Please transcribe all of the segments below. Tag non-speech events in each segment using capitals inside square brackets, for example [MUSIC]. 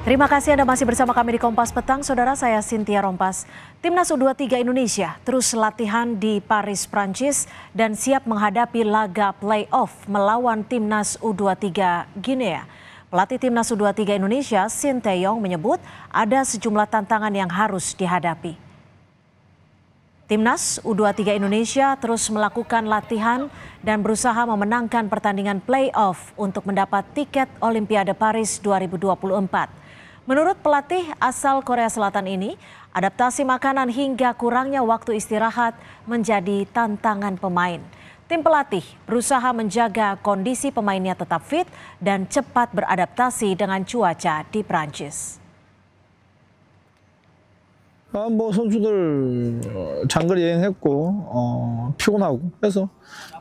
Terima kasih Anda masih bersama kami di Kompas Petang, Saudara saya Sintia Rompas. Timnas U23 Indonesia terus latihan di Paris, Prancis dan siap menghadapi laga playoff melawan Timnas U23 Guinea. Pelatih Timnas U23 Indonesia, Sinteyong menyebut ada sejumlah tantangan yang harus dihadapi. Timnas U23 Indonesia terus melakukan latihan dan berusaha memenangkan pertandingan playoff untuk mendapat tiket Olimpiade Paris 2024. Menurut pelatih asal Korea Selatan ini, adaptasi makanan hingga kurangnya waktu istirahat menjadi tantangan pemain. Tim pelatih berusaha menjaga kondisi pemainnya tetap fit dan cepat beradaptasi dengan cuaca di Prancis. 뭐 선수들 장거리 여행했고 피곤하고 그래서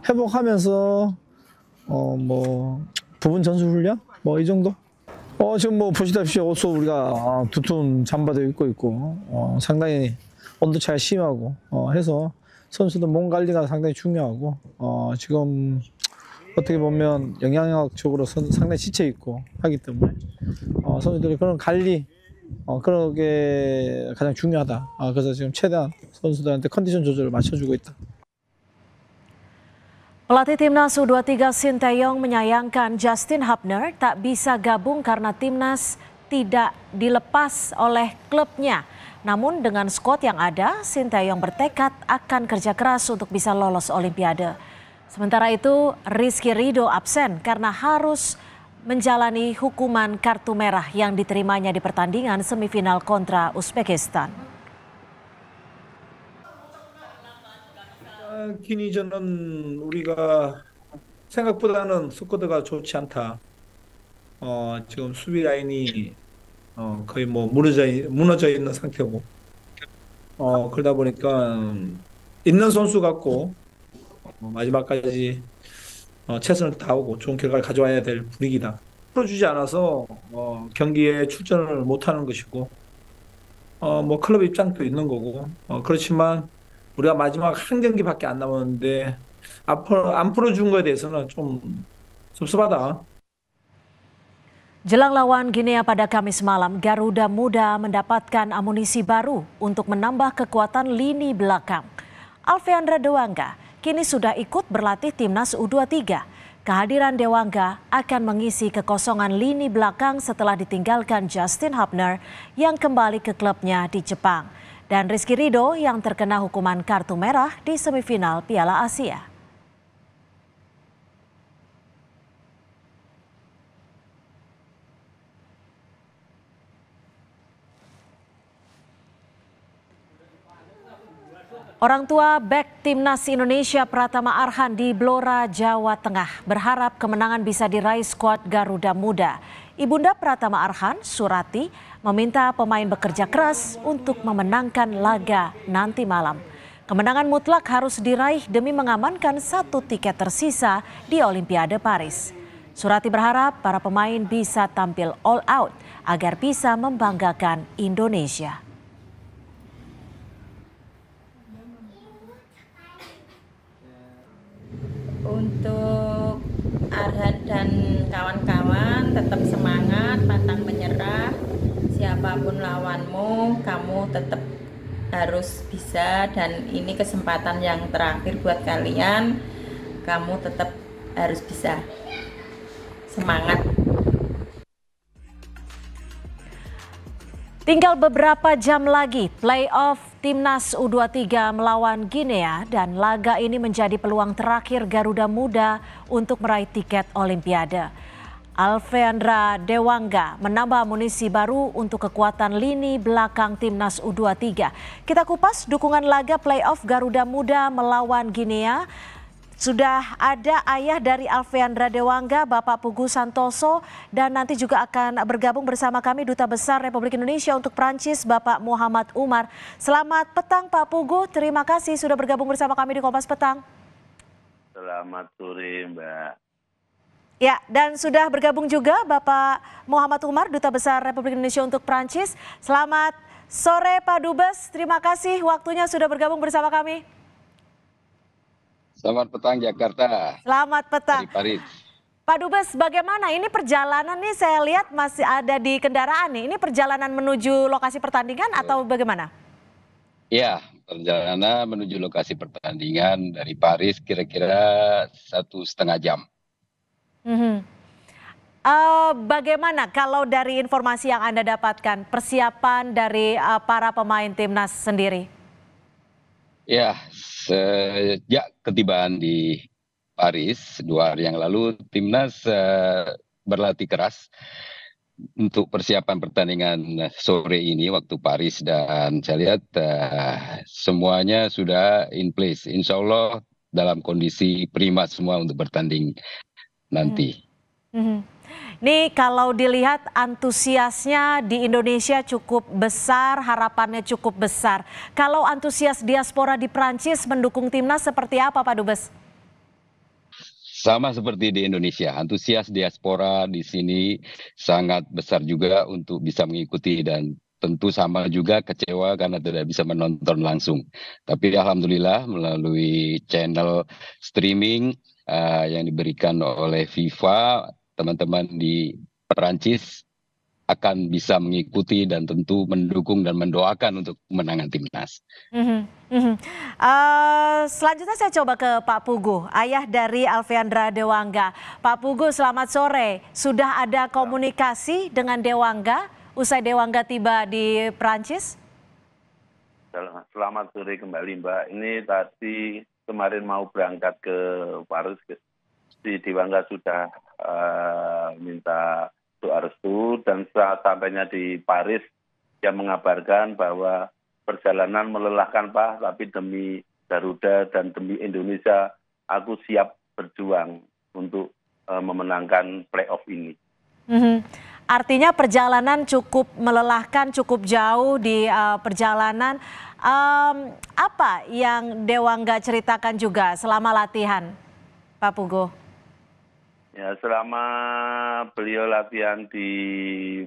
회복하면서 뭐 부분 전술 훈련 뭐 정도 어, 지금 뭐 보시다시피 옷소 우리가 어, 두툼 잠바도 입고 있고 어, 상당히 온도차이 심하고 어, 해서 선수들 몸 관리가 상당히 중요하고 어, 지금 어떻게 보면 영양학적으로 선, 상당히 지쳐 있고 하기 때문에 어, 선수들이 그런 관리 어, 그런 게 가장 중요하다. 어, 그래서 지금 최대한 선수들한테 컨디션 조절을 맞춰주고 있다. Pelatih Timnas U23 Sinteyong menyayangkan Justin Hubner tak bisa gabung karena Timnas tidak dilepas oleh klubnya. Namun dengan skuad yang ada, Sinteyong bertekad akan kerja keras untuk bisa lolos Olimpiade. Sementara itu, Rizky Rido absen karena harus menjalani hukuman kartu merah yang diterimanya di pertandingan semifinal kontra Uzbekistan. 기니전은 우리가 생각보다는 스쿼드가 좋지 않다. 어, 지금 수비 라인이 어, 거의 뭐 무너져, 무너져 있는 상태고. 어, 그러다 보니까 음, 있는 선수 같고 어, 마지막까지 어, 최선을 다하고 좋은 결과를 가져와야 될 분위기다. 풀어주지 않아서 어, 경기에 출전을 못하는 것이고 어, 뭐 클럽 입장도 있는 거고 어, 그렇지만 우리가 마지막 한 경기밖에 안 남았는데 앞으로 안 풀어준 거에 대해서는 좀 섭섭하다. Jelang lawan Guinea pada Kamis malam, Garuda Muda mendapatkan amunisi baru untuk menambah kekuatan lini belakang. Alfeandra Dewangga kini sudah ikut berlatih timnas U23. Kehadiran Dewangga akan mengisi kekosongan lini belakang setelah ditinggalkan Justin Hubner yang kembali ke klubnya di Jepang dan Rizky Rido yang terkena hukuman kartu merah di semifinal Piala Asia. Orang tua back timnas Indonesia Pratama Arhan di Blora, Jawa Tengah berharap kemenangan bisa diraih skuad Garuda Muda. Ibunda Pratama Arhan, Surati, meminta pemain bekerja keras untuk memenangkan laga nanti malam. Kemenangan mutlak harus diraih demi mengamankan satu tiket tersisa di Olimpiade Paris. Surati berharap para pemain bisa tampil all out agar bisa membanggakan Indonesia. untuk Arhan dan kawan-kawan tetap semangat pantang menyerah siapapun lawanmu kamu tetap harus bisa dan ini kesempatan yang terakhir buat kalian kamu tetap harus bisa semangat Tinggal beberapa jam lagi playoff Timnas U23 melawan Guinea dan laga ini menjadi peluang terakhir Garuda Muda untuk meraih tiket Olimpiade. Alfeandra Dewangga menambah amunisi baru untuk kekuatan lini belakang timnas U23. Kita kupas dukungan laga playoff Garuda Muda melawan Guinea sudah ada ayah dari Alfeandra Dewangga, Bapak Pugu Santoso, dan nanti juga akan bergabung bersama kami Duta Besar Republik Indonesia untuk Prancis, Bapak Muhammad Umar. Selamat petang Pak Pugu, terima kasih sudah bergabung bersama kami di Kompas Petang. Selamat sore Mbak. Ya, dan sudah bergabung juga Bapak Muhammad Umar, Duta Besar Republik Indonesia untuk Prancis. Selamat sore Pak Dubes, terima kasih waktunya sudah bergabung bersama kami. Selamat petang Jakarta. Selamat petang. Paris. Pak Dubes, bagaimana ini perjalanan nih saya lihat masih ada di kendaraan nih. Ini perjalanan menuju lokasi pertandingan atau bagaimana? Ya, perjalanan menuju lokasi pertandingan dari Paris kira-kira satu setengah jam. Mm -hmm. uh, bagaimana kalau dari informasi yang Anda dapatkan, persiapan dari uh, para pemain timnas sendiri? ya sejak ketibaan di paris dua hari yang lalu timnas eh, berlatih keras untuk persiapan pertandingan sore ini waktu Paris dan saya lihat eh, semuanya sudah in place. Insya Allah dalam kondisi prima semua untuk bertanding nanti. Mm -hmm. hmm. Ini kalau dilihat antusiasnya di Indonesia cukup besar, harapannya cukup besar. Kalau antusias diaspora di Prancis mendukung timnas seperti apa Pak Dubes? Sama seperti di Indonesia, antusias diaspora di sini sangat besar juga untuk bisa mengikuti dan tentu sama juga kecewa karena tidak bisa menonton langsung. Tapi alhamdulillah melalui channel streaming uh, yang diberikan oleh FIFA teman-teman di Perancis akan bisa mengikuti dan tentu mendukung dan mendoakan untuk kemenangan timnas. Mm -hmm. Mm -hmm. Uh, selanjutnya saya coba ke Pak Pugu, ayah dari Alfiandra Dewangga. Pak Pugu, selamat sore. Sudah ada komunikasi dengan Dewangga usai Dewangga tiba di Perancis? Selamat sore kembali Mbak. Ini tadi kemarin mau berangkat ke Paris, si Dewangga sudah Eh, minta doa restu dan saat sampainya di Paris dia mengabarkan bahwa perjalanan melelahkan Pak, tapi demi Garuda dan demi Indonesia aku siap berjuang untuk uh, memenangkan playoff ini. Mm-hmm. Artinya perjalanan cukup melelahkan, cukup jauh di uh, perjalanan. Um, apa yang Dewangga ceritakan juga selama latihan, Pak Pugo? ya selama beliau latihan di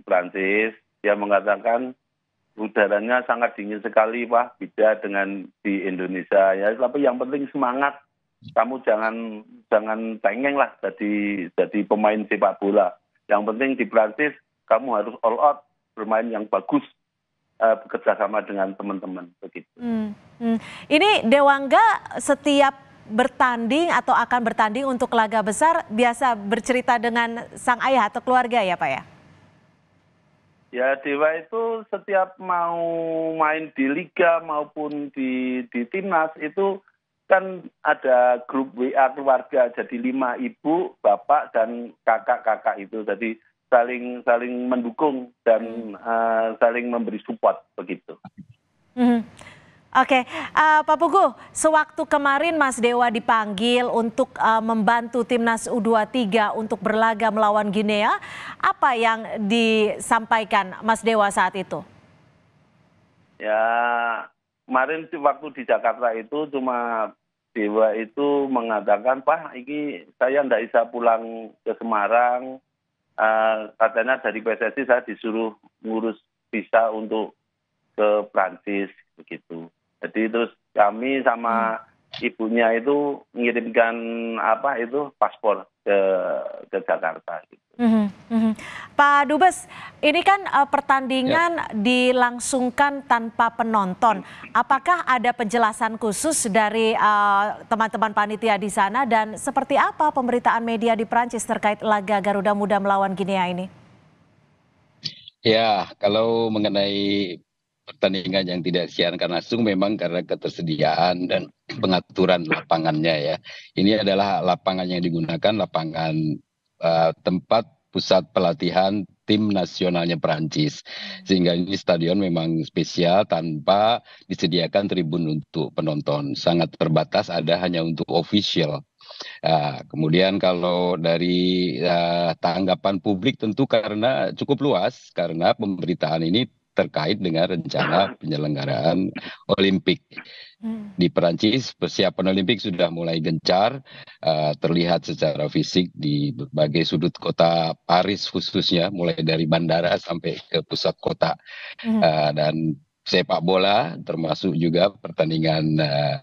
Prancis, dia mengatakan udaranya sangat dingin sekali pak beda dengan di Indonesia ya tapi yang penting semangat kamu jangan jangan tengeng lah jadi jadi pemain sepak bola. Yang penting di Prancis kamu harus all out bermain yang bagus bekerjasama eh, bekerja sama dengan teman-teman begitu. Hmm, hmm. Ini Dewangga setiap bertanding atau akan bertanding untuk laga besar biasa bercerita dengan sang ayah atau keluarga ya Pak ya? Ya Dewa itu setiap mau main di liga maupun di di timnas itu kan ada grup WA keluarga jadi lima ibu, bapak dan kakak-kakak itu jadi saling saling mendukung dan uh, saling memberi support begitu. Hmm. Oke, okay. uh, eh, Pak Pugu, sewaktu kemarin Mas Dewa dipanggil untuk uh, membantu timnas U23 untuk berlaga melawan Guinea, apa yang disampaikan Mas Dewa saat itu? Ya, kemarin waktu di Jakarta itu cuma Dewa itu mengatakan, Pak, ini saya tidak bisa pulang ke Semarang, uh, katanya dari PSSI saya disuruh ngurus visa untuk ke Prancis begitu jadi terus kami sama hmm. ibunya itu mengirimkan apa itu paspor ke ke Jakarta. Mm -hmm. Pak Dubes, ini kan uh, pertandingan ya. dilangsungkan tanpa penonton. Apakah ada penjelasan khusus dari eh, teman-teman uh, panitia di sana dan seperti apa pemberitaan media di Prancis terkait laga Garuda Muda melawan Guinea ini? Ya, kalau mengenai pertandingan yang tidak siarkan langsung memang karena ketersediaan dan [CLEARS THROAT] pengaturan lapangannya ya. Ini adalah lapangan yang digunakan lapangan uh, tempat pusat pelatihan tim nasionalnya Perancis. Sehingga ini stadion memang spesial tanpa disediakan tribun untuk penonton. Sangat terbatas ada hanya untuk official. Nah, kemudian kalau dari uh, tanggapan publik tentu karena cukup luas karena pemberitaan ini terkait dengan rencana penyelenggaraan Olimpik. Hmm. Di Perancis, persiapan Olimpik sudah mulai gencar, uh, terlihat secara fisik di berbagai sudut kota Paris khususnya, mulai dari bandara sampai ke pusat kota. Uh, dan sepak bola termasuk juga pertandingan uh,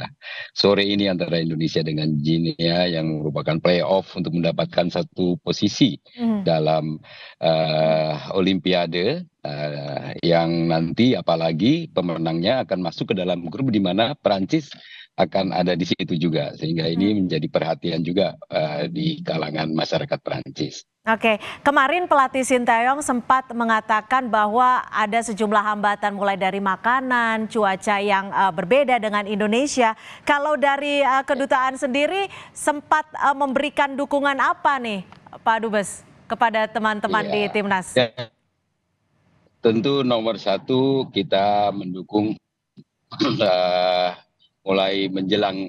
sore ini antara Indonesia dengan Guinea yang merupakan playoff untuk mendapatkan satu posisi mm. dalam uh, Olimpiade uh, yang nanti apalagi pemenangnya akan masuk ke dalam grup di mana Prancis akan ada di situ juga sehingga ini hmm. menjadi perhatian juga uh, di kalangan masyarakat Prancis. Oke, kemarin pelatih Sintayong sempat mengatakan bahwa ada sejumlah hambatan mulai dari makanan, cuaca yang uh, berbeda dengan Indonesia. Kalau dari uh, kedutaan sendiri sempat uh, memberikan dukungan apa nih, Pak Dubes kepada teman-teman yeah. di timnas? Yeah tentu nomor satu kita mendukung [CLEARS THROAT] eh, mulai menjelang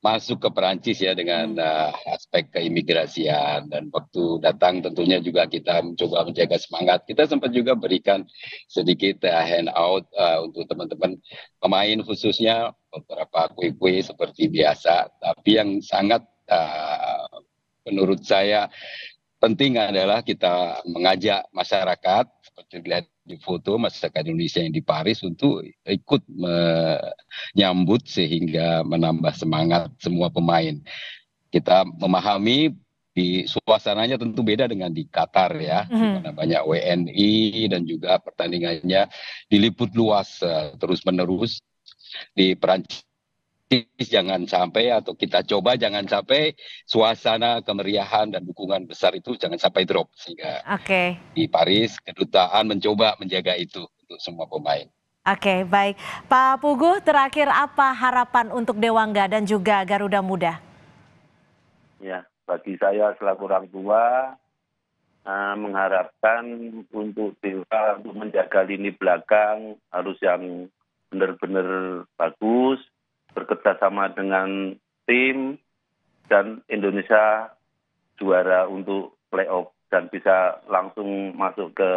masuk ke Perancis ya dengan uh, aspek keimigrasian dan waktu datang tentunya juga kita mencoba menjaga semangat. Kita sempat juga berikan sedikit uh, handout uh, untuk teman-teman pemain khususnya beberapa kue-kue seperti biasa. Tapi yang sangat uh, menurut saya penting adalah kita mengajak masyarakat seperti dilihat foto masyarakat Indonesia yang di Paris untuk ikut menyambut sehingga menambah semangat semua pemain. Kita memahami di suasananya tentu beda dengan di Qatar ya, mm. di mana banyak WNI dan juga pertandingannya diliput luas eh, terus menerus di Perancis jangan sampai atau kita coba jangan sampai suasana kemeriahan dan dukungan besar itu jangan sampai drop sehingga okay. di Paris kedutaan mencoba menjaga itu untuk semua pemain. Oke, okay, baik. Pak Pugu terakhir apa harapan untuk Dewangga dan juga Garuda Muda? Ya, bagi saya selaku orang tua uh, mengharapkan untuk Dewa untuk menjaga lini belakang harus yang benar-benar bagus, bekerjasama dengan tim dan Indonesia juara untuk playoff dan bisa langsung masuk ke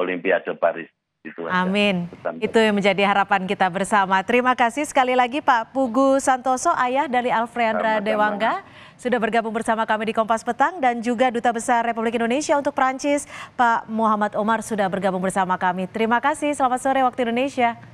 Olimpiade Paris. Itu Amin. Itu yang menjadi harapan kita bersama. Terima kasih sekali lagi Pak Pugu Santoso, ayah dari Alfreandra Sama-sama. Dewangga, sudah bergabung bersama kami di Kompas Petang dan juga Duta Besar Republik Indonesia untuk Perancis, Pak Muhammad Omar sudah bergabung bersama kami. Terima kasih. Selamat sore waktu Indonesia.